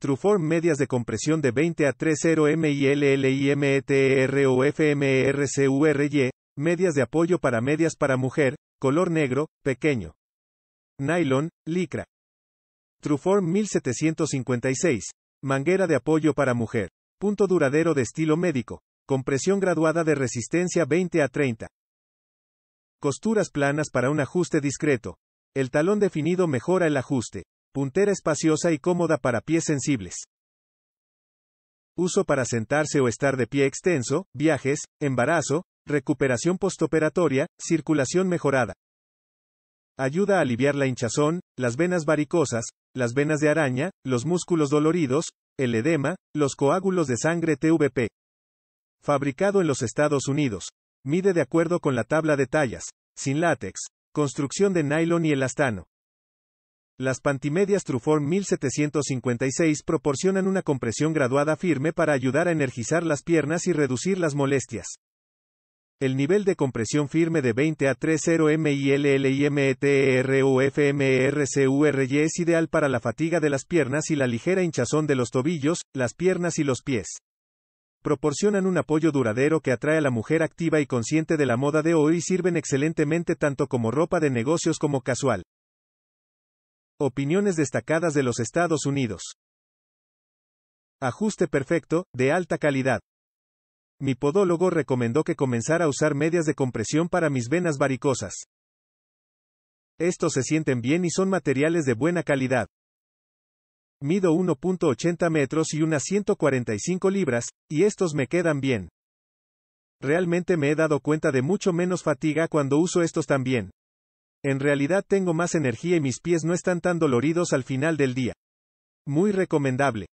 Truform medias de compresión de 20 a 30 MILLIMETEROFMERCURY, e e medias de apoyo para medias para mujer, color negro, pequeño. Nylon, licra. Truform 1756. Manguera de apoyo para mujer. Punto duradero de estilo médico. Compresión graduada de resistencia 20 a 30. Costuras planas para un ajuste discreto. El talón definido mejora el ajuste. Puntera espaciosa y cómoda para pies sensibles. Uso para sentarse o estar de pie extenso, viajes, embarazo, recuperación postoperatoria, circulación mejorada. Ayuda a aliviar la hinchazón, las venas varicosas, las venas de araña, los músculos doloridos, el edema, los coágulos de sangre TVP. Fabricado en los Estados Unidos. Mide de acuerdo con la tabla de tallas, sin látex, construcción de nylon y elastano. Las pantimedias Truform 1756 proporcionan una compresión graduada firme para ayudar a energizar las piernas y reducir las molestias. El nivel de compresión firme de 20 a 30 MILLIMETERUFMERCURY es ideal para la fatiga de las piernas y la ligera hinchazón de los tobillos, las piernas y los pies. Proporcionan un apoyo duradero que atrae a la mujer activa y consciente de la moda de hoy y sirven excelentemente tanto como ropa de negocios como casual. Opiniones destacadas de los Estados Unidos. Ajuste perfecto, de alta calidad. Mi podólogo recomendó que comenzara a usar medias de compresión para mis venas varicosas. Estos se sienten bien y son materiales de buena calidad. Mido 1.80 metros y unas 145 libras, y estos me quedan bien. Realmente me he dado cuenta de mucho menos fatiga cuando uso estos también. En realidad tengo más energía y mis pies no están tan doloridos al final del día. Muy recomendable.